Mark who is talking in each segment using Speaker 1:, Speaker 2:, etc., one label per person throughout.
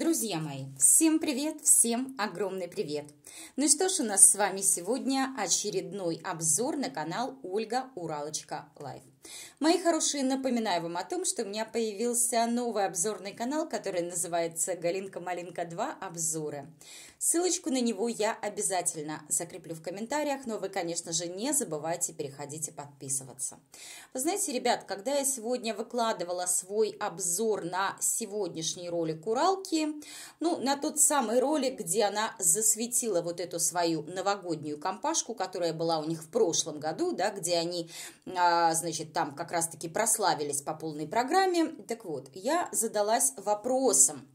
Speaker 1: Друзья мои, всем привет, всем огромный привет! Ну что ж, у нас с вами сегодня очередной обзор на канал Ольга Уралочка Лайф. Мои хорошие, напоминаю вам о том, что у меня появился новый обзорный канал, который называется «Галинка-малинка 2. Обзоры». Ссылочку на него я обязательно закреплю в комментариях, но вы, конечно же, не забывайте переходить и подписываться. Вы знаете, ребят, когда я сегодня выкладывала свой обзор на сегодняшний ролик Уралки, ну, на тот самый ролик, где она засветила вот эту свою новогоднюю компашку, которая была у них в прошлом году, да, где они, а, значит, там как раз-таки прославились по полной программе. Так вот, я задалась вопросом,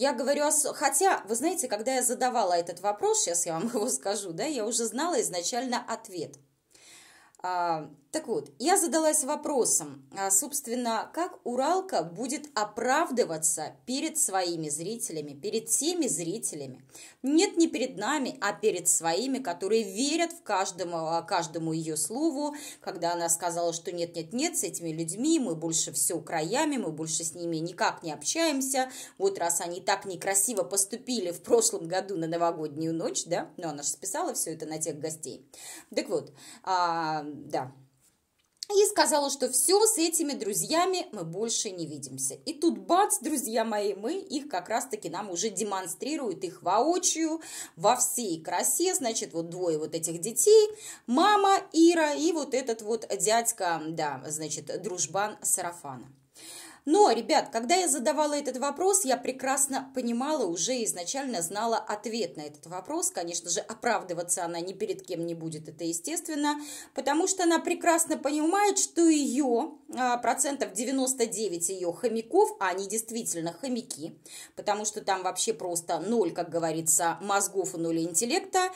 Speaker 1: я говорю, хотя, вы знаете, когда я задавала этот вопрос, сейчас я вам его скажу, да, я уже знала изначально ответ. А, так вот, я задалась вопросом, а собственно, как Уралка будет оправдываться перед своими зрителями, перед теми зрителями. Нет, не перед нами, а перед своими, которые верят в каждому, а, каждому ее слову, когда она сказала, что нет-нет-нет, с этими людьми мы больше все краями, мы больше с ними никак не общаемся. Вот раз они так некрасиво поступили в прошлом году на новогоднюю ночь, да, но она же списала все это на тех гостей. Так вот, а, да, и сказала, что все, с этими друзьями мы больше не видимся. И тут бац, друзья мои, мы их как раз-таки нам уже демонстрируют их воочию, во всей красе, значит, вот двое вот этих детей, мама Ира и вот этот вот дядька, да, значит, дружбан Сарафана. Но, ребят, когда я задавала этот вопрос, я прекрасно понимала, уже изначально знала ответ на этот вопрос. Конечно же, оправдываться она ни перед кем не будет, это естественно, потому что она прекрасно понимает, что ее, а, процентов 99 ее хомяков, а они действительно хомяки, потому что там вообще просто ноль, как говорится, мозгов и ноль интеллекта,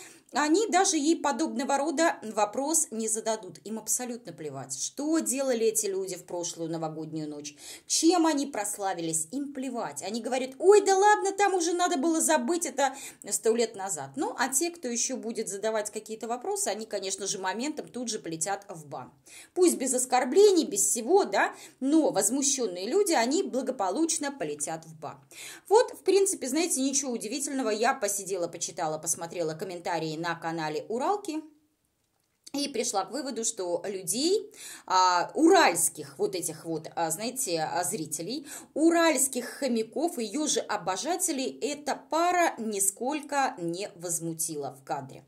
Speaker 1: они даже ей подобного рода вопрос не зададут. Им абсолютно плевать, что делали эти люди в прошлую новогоднюю ночь, чем они прославились, им плевать. Они говорят, ой, да ладно, там уже надо было забыть это сто лет назад. Ну, а те, кто еще будет задавать какие-то вопросы, они, конечно же, моментом тут же полетят в бан. Пусть без оскорблений, без всего, да, но возмущенные люди, они благополучно полетят в бан. Вот, в принципе, знаете, ничего удивительного. Я посидела, почитала, посмотрела комментарии на канале Уралки и пришла к выводу, что людей, а, уральских вот этих вот, а, знаете, а, зрителей, уральских хомяков и ее же обожателей эта пара нисколько не возмутила в кадре.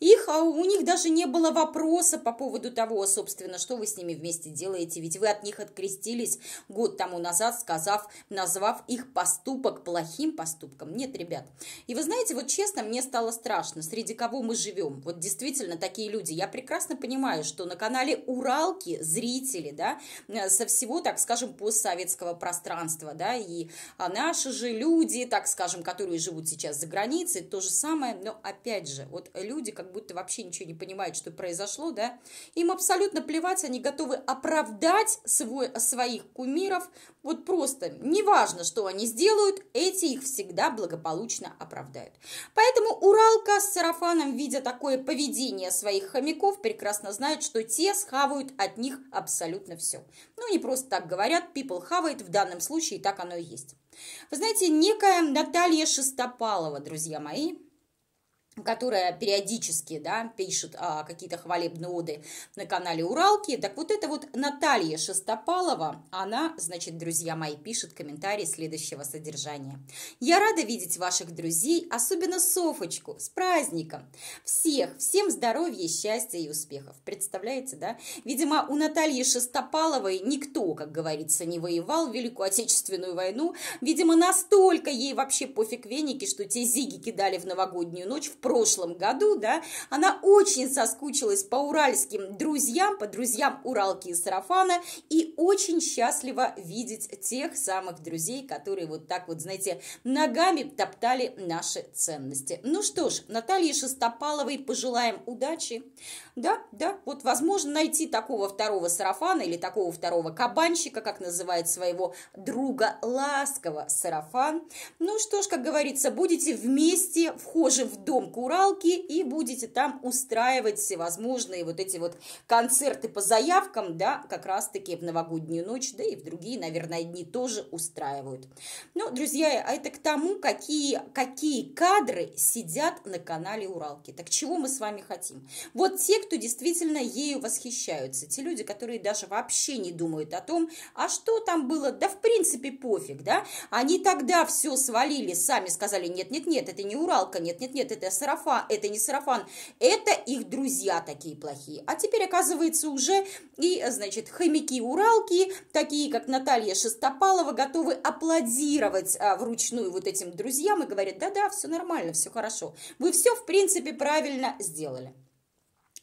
Speaker 1: Их, а у них даже не было вопроса по поводу того, собственно, что вы с ними вместе делаете, ведь вы от них открестились год тому назад, сказав, назвав их поступок плохим поступком. Нет, ребят. И вы знаете, вот честно, мне стало страшно, среди кого мы живем. Вот действительно такие люди. Я прекрасно понимаю, что на канале Уралки зрители, да, э, со всего, так скажем, постсоветского пространства, да, и а, наши же люди, так скажем, которые живут сейчас за границей, то же самое, но опять же, вот люди люди как будто вообще ничего не понимают, что произошло, да, им абсолютно плевать, они готовы оправдать свой, своих кумиров, вот просто, неважно, что они сделают, эти их всегда благополучно оправдают. Поэтому Уралка с Сарафаном, видя такое поведение своих хомяков, прекрасно знают, что те схавают от них абсолютно все. Ну, не просто так говорят, people хавает, в данном случае так оно и есть. Вы знаете, некая Наталья Шестопалова, друзья мои, которая периодически да, пишет а, какие-то хвалебные оды на канале Уралки. Так вот это вот Наталья Шестопалова, она, значит, друзья мои, пишет комментарий следующего содержания. «Я рада видеть ваших друзей, особенно Софочку, с праздником! Всех, всем здоровья, счастья и успехов!» Представляете, да? Видимо, у Натальи Шестопаловой никто, как говорится, не воевал в Великую Отечественную войну. Видимо, настолько ей вообще пофиг веники, что те зиги кидали в новогоднюю ночь в прошлом году, да, она очень соскучилась по уральским друзьям, по друзьям Уралки и Сарафана, и очень счастлива видеть тех самых друзей, которые вот так вот, знаете, ногами топтали наши ценности. Ну что ж, Наталье Шестопаловой пожелаем удачи, да, да, вот возможно найти такого второго сарафана или такого второго кабанщика, как называет своего друга ласково сарафан. Ну что ж, как говорится, будете вместе вхожи в дом куралки и будете там устраивать всевозможные вот эти вот концерты по заявкам, да, как раз-таки в новогоднюю ночь, да и в другие, наверное, дни тоже устраивают. Ну, друзья, а это к тому, какие, какие кадры сидят на канале Уралки. Так чего мы с вами хотим? Вот те, кто действительно ею восхищаются, те люди, которые даже вообще не думают о том, а что там было, да в принципе пофиг, да, они тогда все свалили, сами сказали, нет-нет-нет, это не Уралка, нет-нет-нет, это сарафан, это не сарафан, это их друзья такие плохие, а теперь оказывается уже и, значит, хомяки-уралки, такие как Наталья Шестопалова, готовы аплодировать а, вручную вот этим друзьям и говорят, да-да, все нормально, все хорошо, вы все в принципе правильно сделали.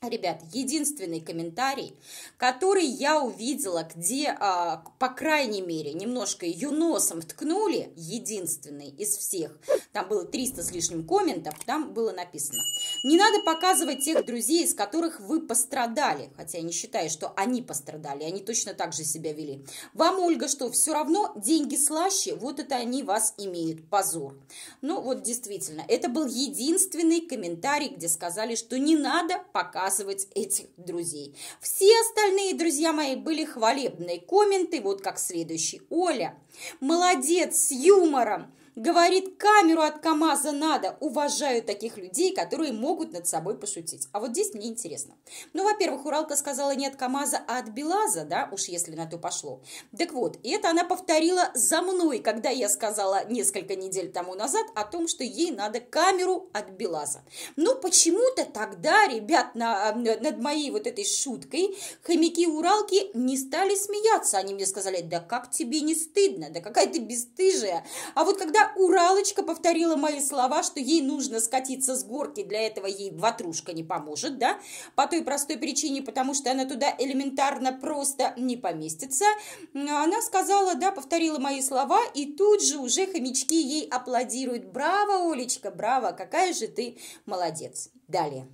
Speaker 1: Ребят, единственный комментарий, который я увидела, где, а, по крайней мере, немножко ее носом вткнули, единственный из всех, там было 300 с лишним комментов, там было написано, не надо показывать тех друзей, из которых вы пострадали, хотя я не считаю, что они пострадали, они точно так же себя вели. Вам, Ольга, что, все равно деньги слаще, вот это они вас имеют, позор. Ну вот действительно, это был единственный комментарий, где сказали, что не надо показывать отбрасывать этих друзей. Все остальные друзья мои были хвалебные комменты, вот как следующий. Оля, молодец, с юмором. Говорит, камеру от КамАЗа надо. Уважаю таких людей, которые могут над собой пошутить. А вот здесь мне интересно. Ну, во-первых, Уралка сказала не от КамАЗа, а от Белаза, да, уж если на то пошло. Так вот, и это она повторила за мной, когда я сказала несколько недель тому назад о том, что ей надо камеру от Белаза. Ну, почему-то тогда, ребят, на, э, над моей вот этой шуткой хомяки-уралки не стали смеяться. Они мне сказали, да как тебе не стыдно, да какая ты бесстыжая. А вот когда Уралочка повторила мои слова, что ей нужно скатиться с горки, для этого ей ватрушка не поможет, да, по той простой причине, потому что она туда элементарно просто не поместится, она сказала, да, повторила мои слова, и тут же уже хомячки ей аплодируют. Браво, Олечка, браво, какая же ты молодец. Далее.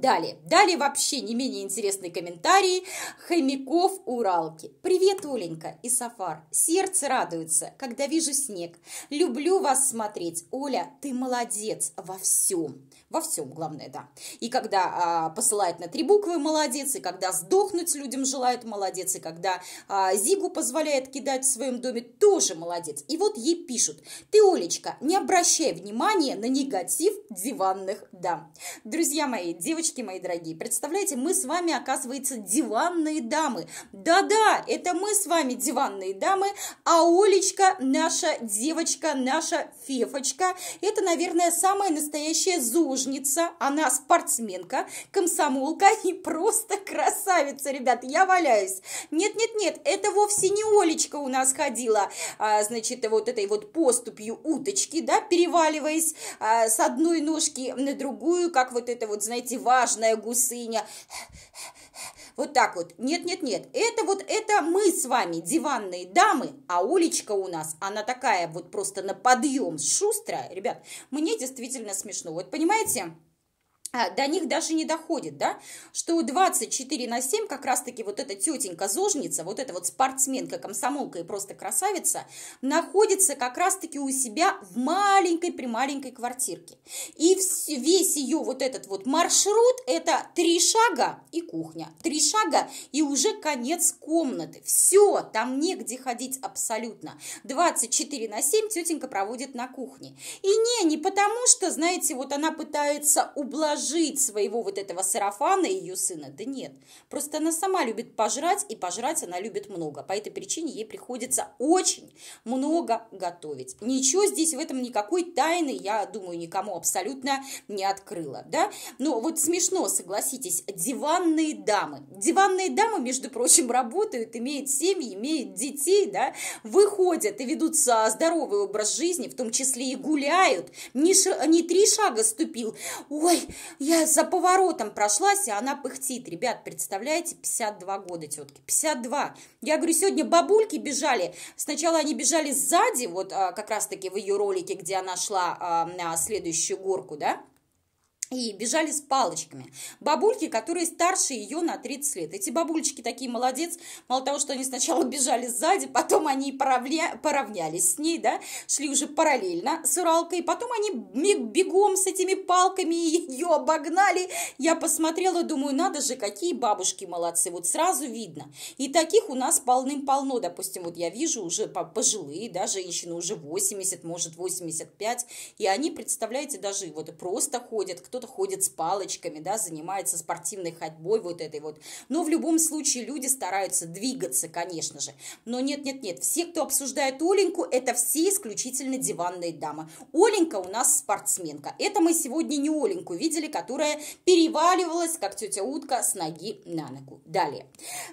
Speaker 1: Далее. Далее вообще не менее интересные комментарии хомяков Уралки. Привет, Оленька и Сафар. Сердце радуется, когда вижу снег. Люблю вас смотреть. Оля, ты молодец во всем. Во всем, главное, да. И когда а, посылает на три буквы, молодец. И когда сдохнуть людям желает, молодец. И когда а, Зигу позволяет кидать в своем доме, тоже молодец. И вот ей пишут. Ты, Олечка, не обращай внимания на негатив диванных дам. Друзья мои, девочки, девочки мои дорогие, представляете, мы с вами, оказывается, диванные дамы. Да-да, это мы с вами диванные дамы, а Олечка наша девочка, наша фефочка. Это, наверное, самая настоящая зужница Она спортсменка, комсомолка и просто красавица, ребят, я валяюсь. Нет-нет-нет, это вовсе не Олечка у нас ходила, а, значит, вот этой вот поступью уточки, да, переваливаясь а, с одной ножки на другую, как вот это вот, знаете, важная гусыня. Вот так вот. Нет, нет, нет. Это вот это мы с вами, диванные дамы. А Олечка у нас, она такая вот просто на подъем шустрая. Ребят, мне действительно смешно. Вот понимаете? А, до них даже не доходит, да, что 24 на 7 как раз-таки вот эта тетенька-зожница, вот эта вот спортсменка, комсомолка и просто красавица, находится как раз-таки у себя в маленькой-прималенькой квартирке. И весь ее вот этот вот маршрут – это три шага и кухня, три шага и уже конец комнаты. Все, там негде ходить абсолютно. 24 на 7 тетенька проводит на кухне. И не, не потому что, знаете, вот она пытается ублажить жить своего вот этого сарафана и ее сына. Да нет, просто она сама любит пожрать, и пожрать она любит много. По этой причине ей приходится очень много готовить. Ничего здесь в этом никакой тайны, я думаю, никому абсолютно не открыла, да? Но вот смешно, согласитесь, диванные дамы. Диванные дамы, между прочим, работают, имеют семьи, имеют детей, да, выходят и ведут здоровый образ жизни, в том числе и гуляют, не, ш... не три шага ступил, ой, я за поворотом прошлась, и она пыхтит. Ребят, представляете, 52 года тетки, 52. Я говорю, сегодня бабульки бежали. Сначала они бежали сзади, вот а, как раз-таки в ее ролике, где она шла а, на следующую горку, да, и бежали с палочками. Бабульки, которые старше ее на 30 лет. Эти бабульчики такие молодец. Мало того, что они сначала бежали сзади, потом они поравня... поравнялись с ней, да, шли уже параллельно с Уралкой. Потом они бегом с этими палками ее обогнали. Я посмотрела, думаю, надо же, какие бабушки молодцы. Вот сразу видно. И таких у нас полным-полно. Допустим, вот я вижу уже пожилые, да, женщины уже 80, может 85. И они, представляете, даже вот просто ходят, кто кто-то ходит с палочками, да, занимается спортивной ходьбой вот этой вот. Но ну, в любом случае люди стараются двигаться, конечно же. Но нет-нет-нет, все, кто обсуждает Оленьку, это все исключительно диванные дамы. Оленька у нас спортсменка. Это мы сегодня не Оленьку видели, которая переваливалась, как тетя утка, с ноги на ногу. Далее.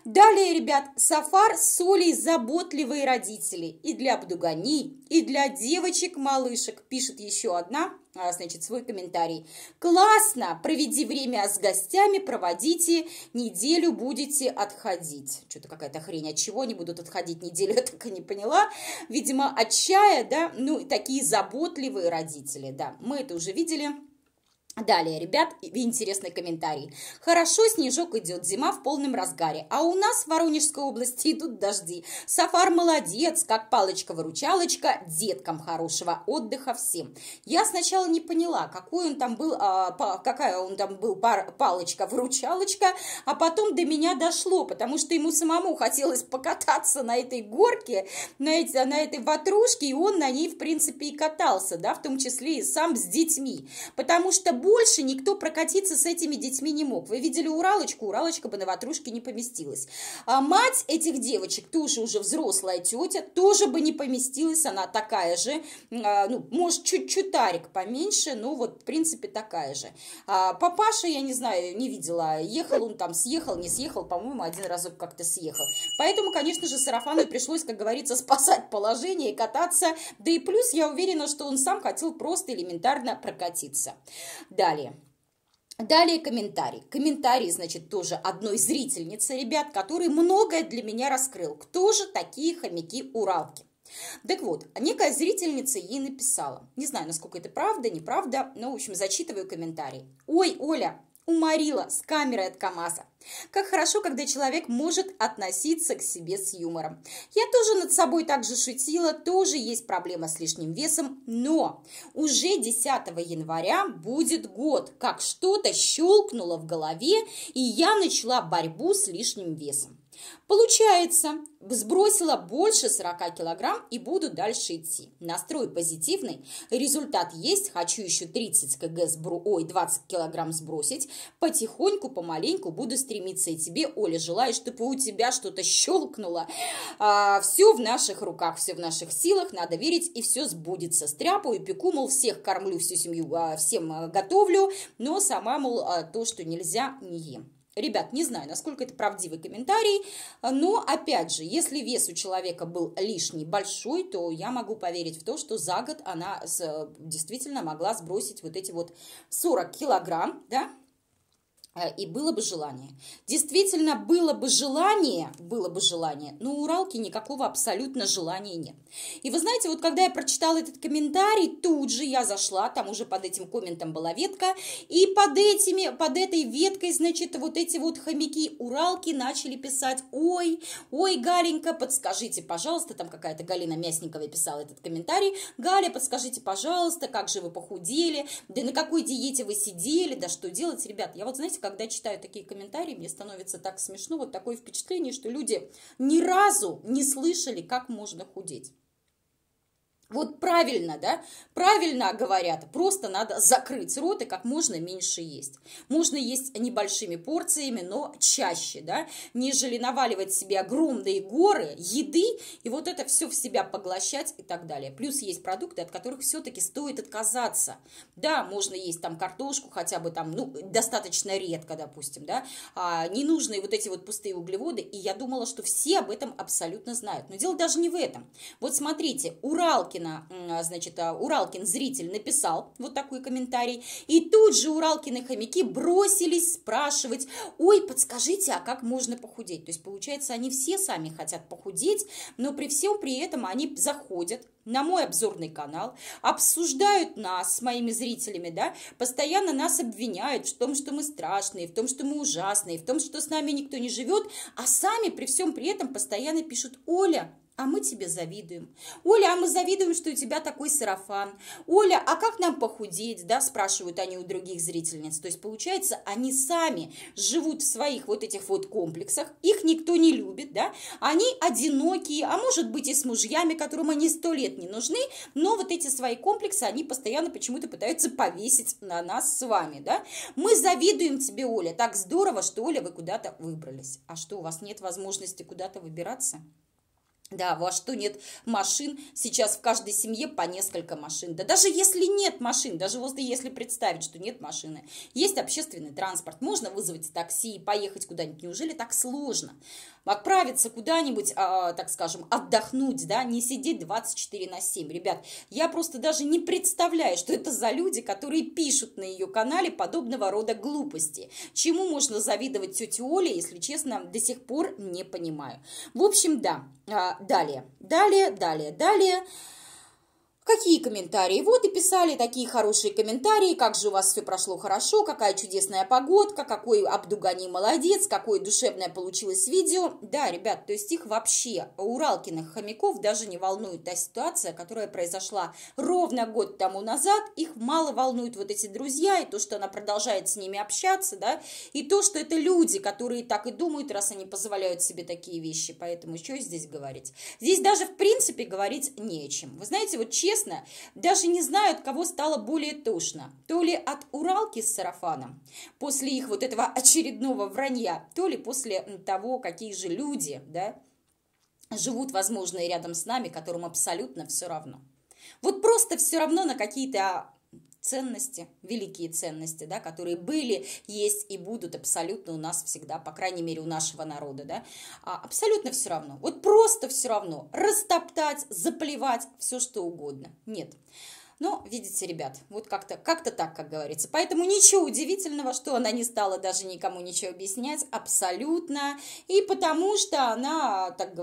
Speaker 1: Далее, ребят, Сафар с Солей заботливые родители. И для Абдугани, и для девочек-малышек, пишет еще одна а, значит, свой комментарий. Классно, проведи время с гостями, проводите, неделю будете отходить. Что-то какая-то хрень, от чего они будут отходить неделю, я так и не поняла. Видимо, от чая, да, ну, такие заботливые родители, да, мы это уже видели. Далее, ребят, интересный комментарий. Хорошо, снежок идет, зима в полном разгаре, а у нас в Воронежской области идут дожди. Сафар молодец, как палочка-выручалочка, деткам хорошего отдыха всем. Я сначала не поняла, какой он там был, а, па, какая он там был палочка-выручалочка, а потом до меня дошло, потому что ему самому хотелось покататься на этой горке, на, эти, на этой ватрушке, и он на ней, в принципе, и катался, да, в том числе и сам с детьми, потому что больше никто прокатиться с этими детьми не мог. Вы видели Уралочку? Уралочка бы на ватрушке не поместилась. А мать этих девочек, тоже уже взрослая тетя, тоже бы не поместилась. Она такая же, а, ну, может, чуть-чуть тарик поменьше, но вот, в принципе, такая же. А папаша, я не знаю, не видела, ехал он там, съехал, не съехал, по-моему, один разок как-то съехал. Поэтому, конечно же, Сарафану пришлось, как говорится, спасать положение и кататься. Да и плюс, я уверена, что он сам хотел просто элементарно прокатиться. Далее. Далее комментарий. Комментарий, значит, тоже одной зрительницы, ребят, который многое для меня раскрыл. Кто же такие хомяки-уралки? Так вот, некая зрительница ей написала. Не знаю, насколько это правда, неправда, но, в общем, зачитываю комментарий. «Ой, Оля, уморила с камерой от КамАЗа. Как хорошо, когда человек может относиться к себе с юмором. Я тоже над собой так же шутила, тоже есть проблема с лишним весом, но уже 10 января будет год, как что-то щелкнуло в голове, и я начала борьбу с лишним весом. Получается, сбросила больше 40 килограмм и буду дальше идти. Настрой позитивный, результат есть, хочу еще 30 кг сбро... Ой, 20 килограмм сбросить. Потихоньку, помаленьку буду стремиться. И тебе, Оля, желаю, чтобы у тебя что-то щелкнуло. А, все в наших руках, все в наших силах, надо верить, и все сбудется. Стряпаю, пеку, мол, всех кормлю, всю семью, а, всем а, готовлю, но сама, мол, а, то, что нельзя, не ем. Ребят, не знаю, насколько это правдивый комментарий, но, опять же, если вес у человека был лишний, большой, то я могу поверить в то, что за год она э, действительно могла сбросить вот эти вот 40 килограмм, да, Э, и было бы желание. Действительно, было бы желание, было бы желание, но у Уралки никакого абсолютно желания нет. И вы знаете, вот когда я прочитала этот комментарий, тут же я зашла, там уже под этим комментом была ветка, и под, этими, под этой веткой, значит, вот эти вот хомяки Уралки начали писать, ой, ой, Галенька, подскажите, пожалуйста, там какая-то Галина Мясникова писала этот комментарий, Галя, подскажите, пожалуйста, как же вы похудели, да на какой диете вы сидели, да что делать, ребят, я вот, знаете, когда читаю такие комментарии, мне становится так смешно, вот такое впечатление, что люди ни разу не слышали, как можно худеть. Вот правильно, да? Правильно говорят, просто надо закрыть рот и как можно меньше есть. Можно есть небольшими порциями, но чаще, да, нежели наваливать себе огромные горы еды и вот это все в себя поглощать и так далее. Плюс есть продукты, от которых все-таки стоит отказаться. Да, можно есть там картошку хотя бы там, ну, достаточно редко, допустим, да, а, ненужные вот эти вот пустые углеводы, и я думала, что все об этом абсолютно знают. Но дело даже не в этом. Вот смотрите, Уралки Уралкина, а, значит, а, Уралкин зритель написал вот такой комментарий, и тут же Уралкины хомяки бросились спрашивать, ой, подскажите, а как можно похудеть? То есть, получается, они все сами хотят похудеть, но при всем при этом они заходят на мой обзорный канал, обсуждают нас с моими зрителями, да, постоянно нас обвиняют в том, что мы страшные, в том, что мы ужасные, в том, что с нами никто не живет, а сами при всем при этом постоянно пишут, Оля, а мы тебе завидуем. Оля, а мы завидуем, что у тебя такой сарафан. Оля, а как нам похудеть, да, спрашивают они у других зрительниц. То есть, получается, они сами живут в своих вот этих вот комплексах, их никто не любит, да, они одинокие, а может быть и с мужьями, которым они сто лет нет, не нужны, но вот эти свои комплексы, они постоянно почему-то пытаются повесить на нас с вами, да. Мы завидуем тебе, Оля, так здорово, что, Оля, вы куда-то выбрались. А что, у вас нет возможности куда-то выбираться? Да, во что нет машин, сейчас в каждой семье по несколько машин. Да даже если нет машин, даже вот если представить, что нет машины, есть общественный транспорт, можно вызвать такси и поехать куда-нибудь. Неужели так сложно? Отправиться куда-нибудь, а, так скажем, отдохнуть, да, не сидеть 24 на 7. Ребят, я просто даже не представляю, что это за люди, которые пишут на ее канале подобного рода глупости. Чему можно завидовать тете Оле, если честно, до сих пор не понимаю. В общем, да, а, далее, далее, далее, далее. Какие комментарии? Вот и писали такие хорошие комментарии, как же у вас все прошло хорошо, какая чудесная погодка, какой Абдугани молодец, какое душевное получилось видео. Да, ребят, то есть их вообще, уралкиных хомяков даже не волнует та ситуация, которая произошла ровно год тому назад. Их мало волнуют вот эти друзья и то, что она продолжает с ними общаться, да, и то, что это люди, которые так и думают, раз они позволяют себе такие вещи. Поэтому что здесь говорить? Здесь даже в принципе говорить нечем. Вы знаете, вот честно честно, даже не знаю, от кого стало более тошно. То ли от Уралки с сарафаном, после их вот этого очередного вранья, то ли после того, какие же люди, да, живут, возможно, и рядом с нами, которым абсолютно все равно. Вот просто все равно на какие-то ценности, великие ценности, да, которые были, есть и будут абсолютно у нас всегда, по крайней мере, у нашего народа, да, а, абсолютно все равно, вот просто все равно, растоптать, заплевать, все что угодно, нет. Нет. Но, видите, ребят, вот как-то как так, как говорится. Поэтому ничего удивительного, что она не стала даже никому ничего объяснять абсолютно, и потому что она так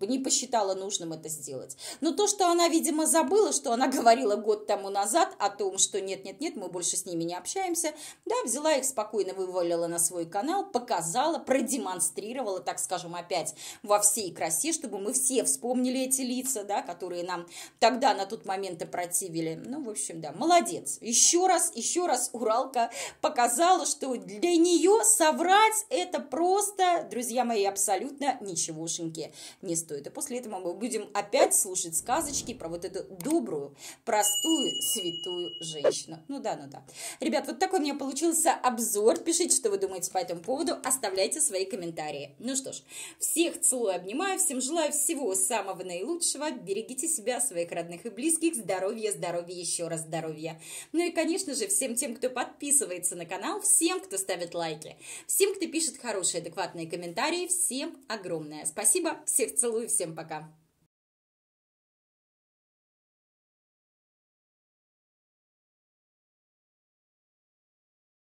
Speaker 1: не посчитала нужным это сделать. Но то, что она, видимо, забыла, что она говорила год тому назад о том, что нет-нет-нет, мы больше с ними не общаемся, да, взяла их спокойно, вывалила на свой канал, показала, продемонстрировала, так скажем, опять во всей красе, чтобы мы все вспомнили эти лица, да, которые нам тогда на тот момент опротивились Саакашвили. Ну, в общем, да, молодец. Еще раз, еще раз Уралка показала, что для нее соврать это просто, друзья мои, абсолютно ничегошеньки не стоит. И после этого мы будем опять слушать сказочки про вот эту добрую, простую, святую женщину. Ну да, ну да. Ребят, вот такой у меня получился обзор. Пишите, что вы думаете по этому поводу. Оставляйте свои комментарии. Ну что ж, всех целую, обнимаю. Всем желаю всего самого наилучшего. Берегите себя, своих родных и близких. Здоровья, здоровья здоровья, еще раз здоровья. Ну и, конечно же, всем тем, кто подписывается на канал, всем, кто ставит лайки, всем, кто пишет хорошие, адекватные комментарии, всем огромное спасибо, всех целую, всем пока!